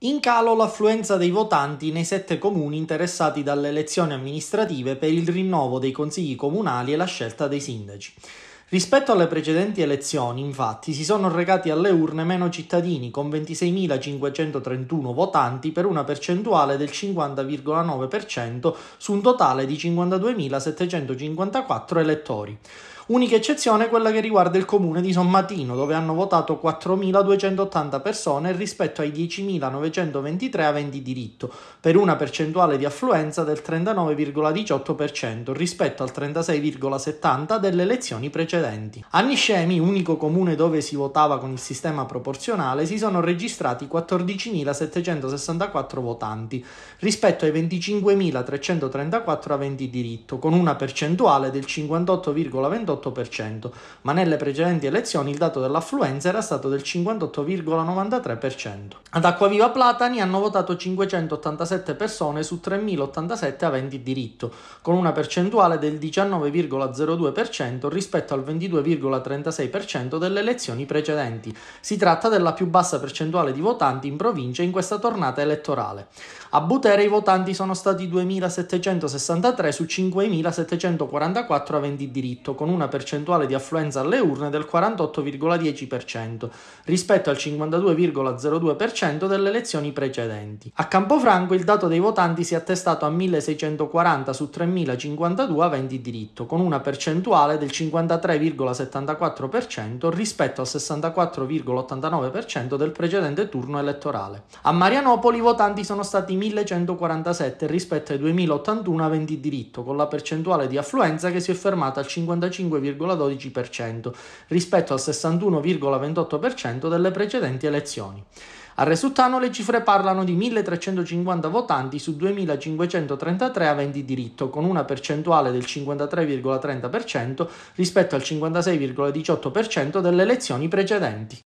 In calo l'affluenza dei votanti nei sette comuni interessati dalle elezioni amministrative per il rinnovo dei consigli comunali e la scelta dei sindaci. Rispetto alle precedenti elezioni, infatti, si sono recati alle urne meno cittadini, con 26.531 votanti per una percentuale del 50,9% su un totale di 52.754 elettori unica eccezione è quella che riguarda il comune di Sommatino, dove hanno votato 4.280 persone rispetto ai 10.923 aventi diritto, per una percentuale di affluenza del 39,18% rispetto al 36,70% delle elezioni precedenti. A Niscemi, unico comune dove si votava con il sistema proporzionale, si sono registrati 14.764 votanti, rispetto ai 25.334 aventi diritto, con una percentuale del 58,28% 48%, ma nelle precedenti elezioni il dato dell'affluenza era stato del 58,93%. Ad Acquaviva Platani hanno votato 587 persone su 3.087 aventi diritto, con una percentuale del 19,02% rispetto al 22,36% delle elezioni precedenti. Si tratta della più bassa percentuale di votanti in provincia in questa tornata elettorale. A Butere i votanti sono stati 2.763 su 5.744 aventi diritto, con una una percentuale di affluenza alle urne del 48,10% rispetto al 52,02% delle elezioni precedenti. A Campofranco il dato dei votanti si è attestato a 1640 su 3052 aventi diritto, con una percentuale del 53,74% rispetto al 64,89% del precedente turno elettorale. A Marianopoli i votanti sono stati 1147 rispetto ai 2081 aventi diritto, con la percentuale di affluenza che si è fermata al 55 65,12% rispetto al 61,28% delle precedenti elezioni. A Resuttano le cifre parlano di 1.350 votanti su 2.533 aventi diritto, con una percentuale del 53,30% rispetto al 56,18% delle elezioni precedenti.